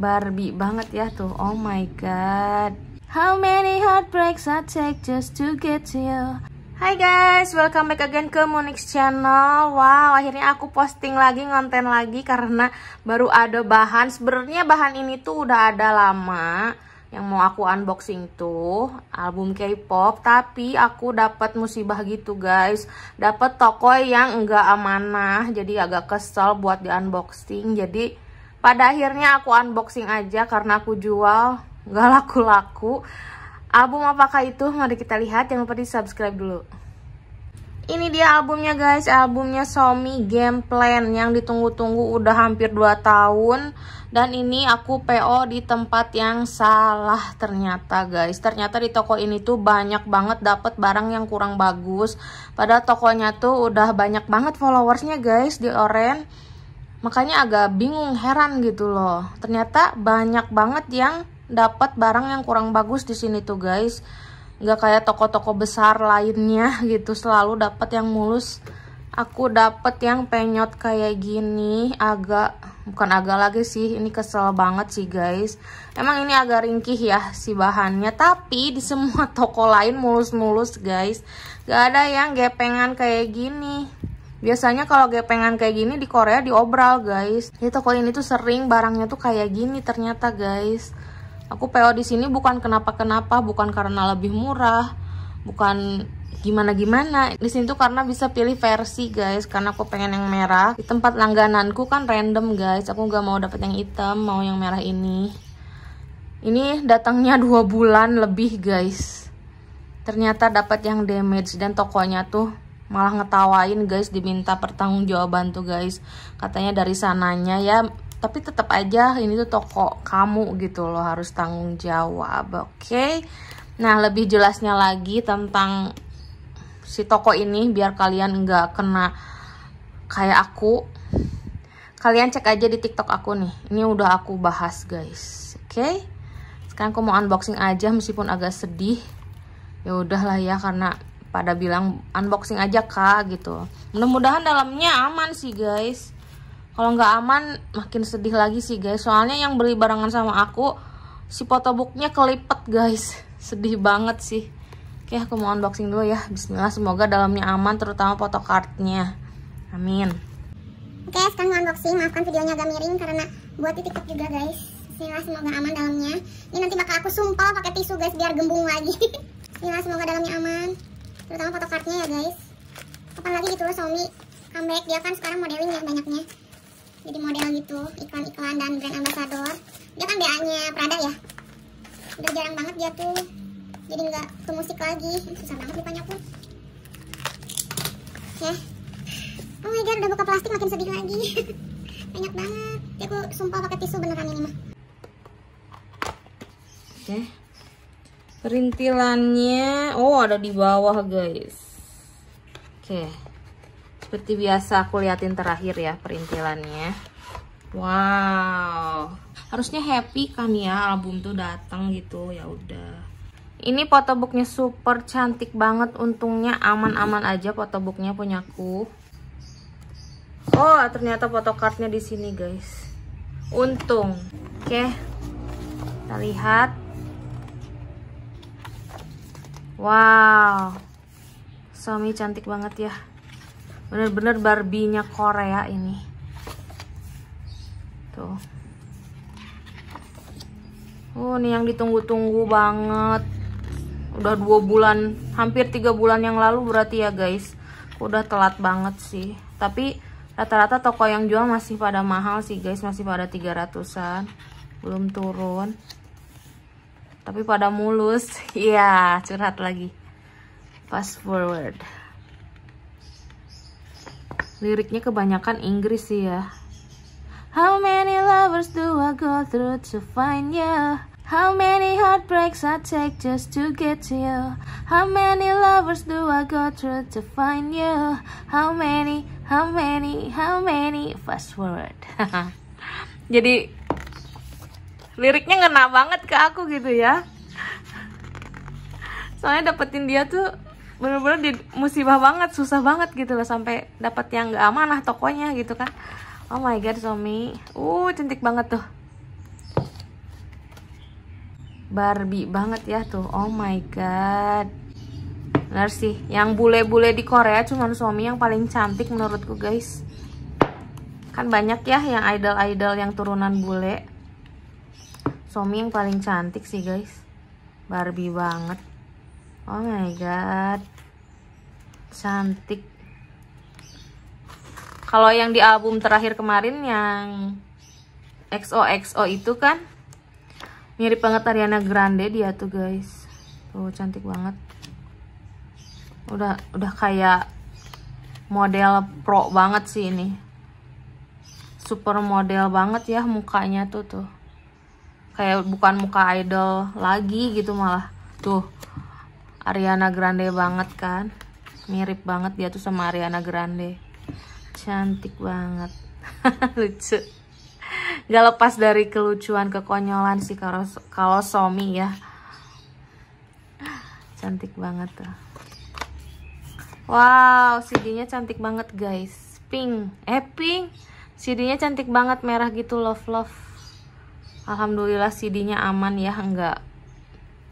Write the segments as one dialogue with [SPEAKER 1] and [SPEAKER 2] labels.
[SPEAKER 1] Barbie banget ya tuh. Oh my god. How many heartbreaks I take just to get to you? Hai guys, welcome back again ke Monix Channel. Wow, akhirnya aku posting lagi ngonten lagi karena baru ada bahan. Sebenarnya bahan ini tuh udah ada lama yang mau aku unboxing tuh album K-pop tapi aku dapat musibah gitu guys dapat toko yang enggak amanah jadi agak kesel buat di unboxing jadi pada akhirnya aku unboxing aja karena aku jual nggak laku-laku. Album apakah itu? Mari kita lihat. yang lupa di subscribe dulu. Ini dia albumnya guys, albumnya Somi Game Plan yang ditunggu-tunggu udah hampir 2 tahun Dan ini aku PO di tempat yang salah ternyata guys Ternyata di toko ini tuh banyak banget dapet barang yang kurang bagus Padahal tokonya tuh udah banyak banget followersnya guys di Orange Makanya agak bingung, heran gitu loh. Ternyata banyak banget yang dapat barang yang kurang bagus di sini tuh guys. Nggak kayak toko-toko besar lainnya gitu, selalu dapat yang mulus. Aku dapat yang penyot kayak gini, agak bukan agak lagi sih, ini kesel banget sih guys. Emang ini agak ringkih ya si bahannya, tapi di semua toko lain mulus-mulus guys. Gak ada yang gepengan kayak gini. Biasanya kalau gepengan kayak gini di Korea diobral guys. Di toko ini tuh sering barangnya tuh kayak gini ternyata guys. Aku PO di sini bukan kenapa-kenapa, bukan karena lebih murah, bukan gimana-gimana. Di sini tuh karena bisa pilih versi guys, karena aku pengen yang merah. Di tempat langgananku kan random guys, aku nggak mau dapet yang hitam, mau yang merah ini. Ini datangnya dua bulan lebih guys. Ternyata dapat yang damage dan tokonya tuh malah ngetawain guys diminta pertanggungjawaban tuh guys katanya dari sananya ya tapi tetap aja ini tuh toko kamu gitu loh harus tanggung jawab oke okay? nah lebih jelasnya lagi tentang si toko ini biar kalian nggak kena kayak aku kalian cek aja di tiktok aku nih ini udah aku bahas guys oke okay? sekarang aku mau unboxing aja meskipun agak sedih ya udahlah ya karena pada bilang unboxing aja kak gitu mudah-mudahan dalamnya aman sih guys kalau nggak aman makin sedih lagi sih guys soalnya yang beli barangan sama aku si photobooknya kelipet guys sedih banget sih oke aku mau unboxing dulu ya bismillah semoga dalamnya aman terutama photocardnya
[SPEAKER 2] amin oke sekarang unboxing maafkan videonya agak miring karena buat di juga guys bismillah semoga aman dalamnya ini nanti bakal aku sumpel pakai tisu guys biar gembung lagi bismillah semoga dalamnya aman terutama foto kartunya ya guys kapan lagi gitu loh Xiaomi comeback dia kan sekarang modeling ya banyaknya jadi model gitu iklan-iklan dan brand ambassador dia kan BA nya Prada ya udah jarang banget dia tuh jadi nggak ke musik lagi susah banget banyak pun ya oh my god udah buka plastik makin sedih lagi banyak banget ya aku sumpah pakai tisu beneran ini mah
[SPEAKER 1] oke Rintilannya, oh ada di bawah guys. Oke, seperti biasa aku liatin terakhir ya perintilannya. Wow, harusnya happy kan ya album tuh datang gitu ya udah. Ini photobooknya super cantik banget, untungnya aman-aman aja photobooknya punyaku. Oh ternyata photocardnya di sini guys. Untung. Oke, kita lihat. Wow. Suami cantik banget ya. Bener-bener Barbie-nya Korea ini. Tuh. Oh, ini yang ditunggu-tunggu banget. Udah dua bulan, hampir tiga bulan yang lalu berarti ya guys. Udah telat banget sih. Tapi rata-rata toko yang jual masih pada mahal sih guys. Masih pada 300-an. Belum turun tapi pada mulus iya yeah, curhat lagi fast forward liriknya kebanyakan Inggris sih ya How many lovers do I go through to find you? Ya? How many heartbreaks I take just to get to ya? you? How many lovers do I go through to find you? Ya? How many, how many, how many? Fast forward. Jadi liriknya ngena banget ke aku gitu ya soalnya dapetin dia tuh bener-bener di musibah banget susah banget gitu loh sampai dapat yang nggak amanah tokonya gitu kan oh my god suami uh cantik banget tuh Barbie banget ya tuh oh my god Benar sih yang bule-bule di Korea cuman suami yang paling cantik menurutku guys kan banyak ya yang idol-idol yang turunan bule Somi yang paling cantik sih guys Barbie banget oh my god cantik kalau yang di album terakhir kemarin yang XOXO itu kan mirip banget Ariana Grande dia tuh guys tuh cantik banget udah udah kayak model pro banget sih ini super model banget ya mukanya tuh tuh kayak bukan muka idol lagi gitu malah tuh Ariana Grande banget kan mirip banget dia tuh sama Ariana Grande cantik banget lucu gak lepas dari kelucuan kekonyolan sih kalau kalau Somi ya cantik banget tuh wow CD-nya cantik banget guys pink eh pink CD-nya cantik banget merah gitu love love Alhamdulillah CD-nya aman ya, enggak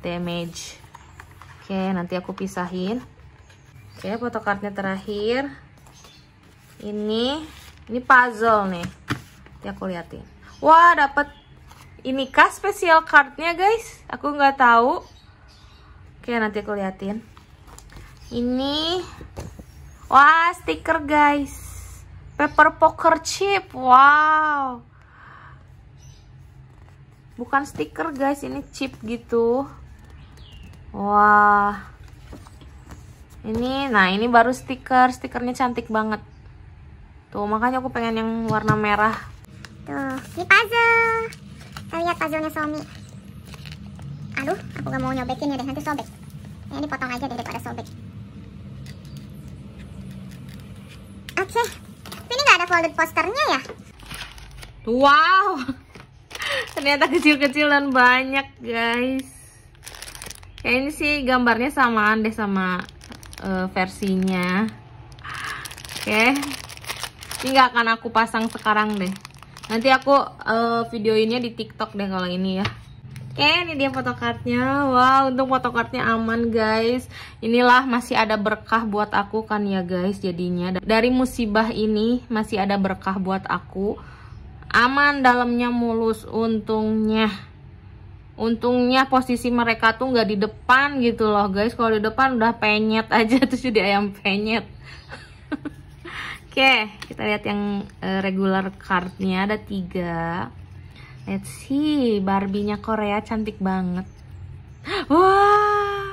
[SPEAKER 1] damage. Oke, nanti aku pisahin. Oke, fotokartnya terakhir. Ini, ini puzzle nih. Nanti aku liatin. Wah, dapet ini kah spesial cardnya guys? Aku nggak tahu. Oke, nanti aku liatin. Ini, wah stiker guys. Paper poker chip, wow bukan stiker guys ini chip gitu wah ini nah ini baru stiker stikernya cantik banget
[SPEAKER 2] tuh makanya aku pengen yang warna merah tuh ini puzzle kita lihat nya suami aduh aku gak mau nyobekin ya deh nanti sobek ini potong aja deh daripada sobek oke okay. ini gak ada folded posternya ya wow
[SPEAKER 1] ternyata kecil-kecil dan banyak guys kayak ini sih gambarnya samaan deh sama uh, versinya oke okay. ini gak akan aku pasang sekarang deh nanti aku uh, videoinnya di tiktok deh kalau ini ya Oke, okay, ini dia fotokartnya. Wow, untung fotokartnya aman, guys. Inilah masih ada berkah buat aku kan ya, guys, jadinya. Dari musibah ini masih ada berkah buat aku aman dalamnya mulus untungnya untungnya posisi mereka tuh nggak di depan gitu loh guys kalau di depan udah penyet aja terus jadi ayam penyet oke okay, kita lihat yang uh, regular cardnya ada tiga let's see Barbie-nya Korea cantik banget wah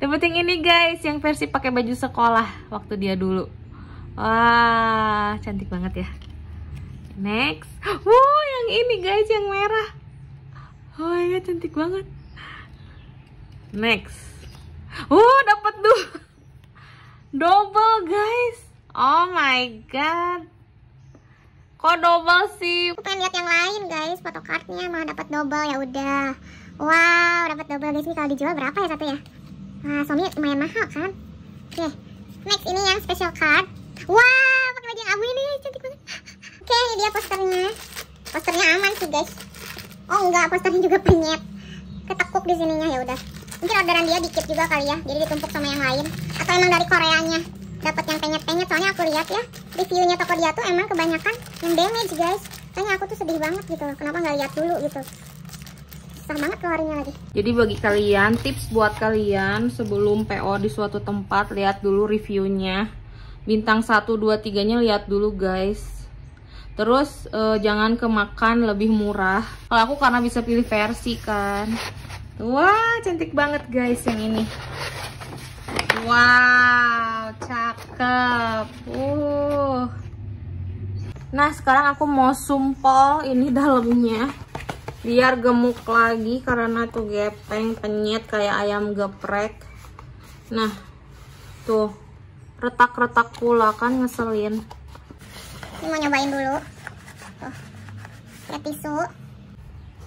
[SPEAKER 1] dapet yang ini guys yang versi pakai baju sekolah waktu dia dulu wah cantik banget ya next wow yang ini guys yang merah oh ya cantik banget next wow dapat tuh
[SPEAKER 2] double guys oh my god kok double sih aku pengen lihat yang lain guys photocardnya mah dapat double ya udah wow dapat double guys ini kalau dijual berapa ya satu ya Wah, suami lumayan mahal kan oke okay. next ini yang special card wow pakai baju yang abu ini cantik banget oke okay, dia posternya posternya aman sih guys oh enggak posternya juga penyet ketekuk di sininya ya udah mungkin orderan dia dikit juga kali ya jadi ditumpuk sama yang lain atau emang dari koreanya dapat yang penyet-penyet soalnya aku lihat ya reviewnya toko dia tuh emang kebanyakan yang damage guys kayaknya aku tuh sedih banget gitu kenapa nggak lihat dulu gitu banget keluarnya lagi.
[SPEAKER 1] Jadi bagi kalian, tips buat kalian sebelum PO di suatu tempat, lihat dulu reviewnya. Bintang 1, 2, 3-nya lihat dulu guys terus uh, jangan kemakan lebih murah kalau aku karena bisa pilih versi kan wah cantik banget guys yang ini wow cakep uh nah sekarang aku mau sumpel ini dalamnya biar gemuk lagi karena tuh gepeng penyet kayak ayam geprek nah tuh retak-retak pula kan ngeselin ini mau nyobain dulu tuh tisu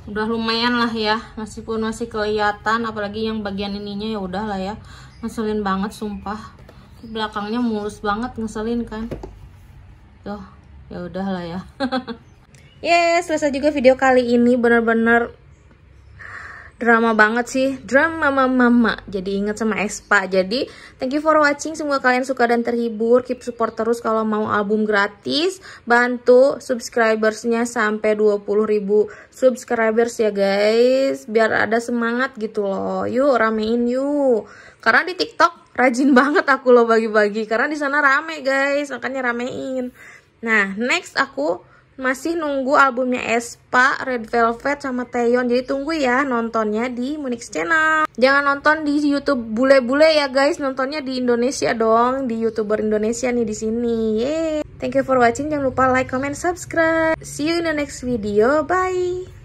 [SPEAKER 1] udah lumayan lah ya pun masih kelihatan apalagi yang bagian ininya ya udah lah ya ngeselin banget sumpah belakangnya mulus banget ngeselin kan tuh ya udah lah ya Yes, selesai juga video kali ini bener-bener drama banget sih drama mama mama jadi inget sama Espa jadi thank you for watching semoga kalian suka dan terhibur keep support terus kalau mau album gratis bantu subscribersnya sampai 20 ribu subscribers ya guys biar ada semangat gitu loh yuk ramein yuk karena di tiktok rajin banget aku loh bagi-bagi karena di sana rame guys makanya ramein nah next aku masih nunggu albumnya Espa, Red Velvet, sama Taeyeon. Jadi tunggu ya nontonnya di Munix Channel. Jangan nonton di YouTube bule-bule ya guys, nontonnya di Indonesia dong, di YouTuber Indonesia nih di sini. Yeay. Thank you for watching. Jangan lupa like, comment, subscribe. See you in the next video. Bye.